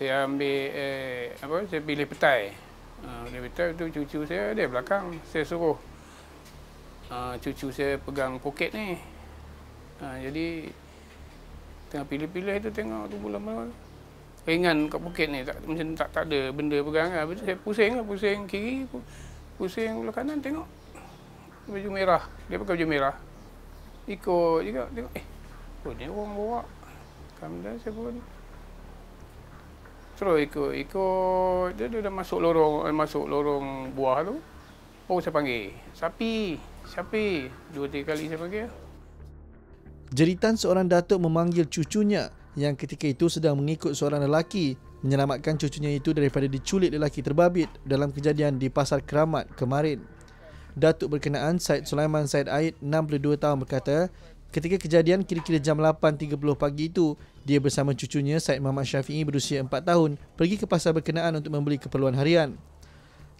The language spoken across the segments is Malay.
saya ambil eh, apa saya pilih petai. Uh, ah, petai tu cucu saya dia belakang saya suruh uh, cucu saya pegang poket ni. Uh, jadi tengah pilih-pilih tu tengok tu bulan mana ringan eh, kat poket ni tak macam tak tak ada benda pegang kan. Saya pusing lah, pusing kiri pusing belah kanan tengok baju merah dia pakai baju merah ikut juga tengok eh oh, ni orang bawa kamu dah saya pun Terus ikut, ikut. Dia, dia dah masuk lorong, eh, masuk lorong buah tu. Oh, saya panggil. Sapi, sapi. Dua, tiga kali saya panggil. Jeritan seorang datuk memanggil cucunya yang ketika itu sedang mengikut seorang lelaki menyelamatkan cucunya itu daripada diculik lelaki terbabit dalam kejadian di Pasar Keramat kemarin. Datuk berkenaan Said Sulaiman Said Aid, 62 tahun berkata, Ketika kejadian kira-kira jam 8.30 pagi itu, dia bersama cucunya Said Muhammad Syafi'i berusia 4 tahun pergi ke pasar berkenaan untuk membeli keperluan harian.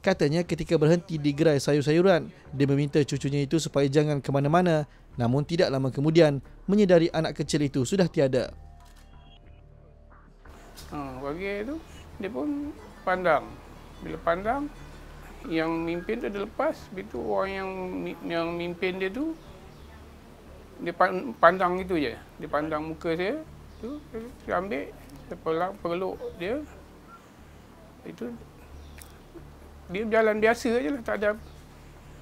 Katanya ketika berhenti di gerai sayur-sayuran, dia meminta cucunya itu supaya jangan ke mana-mana namun tidak lama kemudian menyedari anak kecil itu sudah tiada. Ha, pagi itu dia pun pandang. Bila pandang, yang mimpin tu dia lepas. Itu orang yang yang mimpin dia tu dia pandang itu je. Dia pandang muka saya. Tu saya ambil saya peluk dia. Itu dia jalan biasa je lah. Tak ada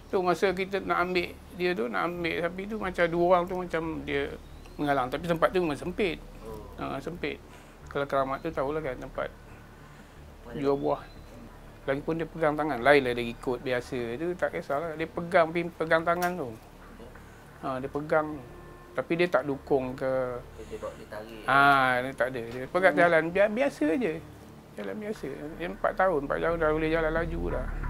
tu masa kita nak ambil dia tu nak ambil tapi tu macam dua orang tu macam dia menghalang tapi tempat tu memang sempit. Oh. Uh, sempit. Kalau keramat tu tahulah kan tempat jual buah. Lagipun dia pegang tangan. Lain lah dia ikut biasa tu tak kisahlah. Dia pegang pegang tangan tu. Ha, dia pegang. Tapi dia tak dukung ke. Dia tak ditarik. Ha, dia tak ada. Dia pegang jalan. Biasa je. Jalan biasa. Dia empat tahun. Empat tahun dah boleh jalan laju dah.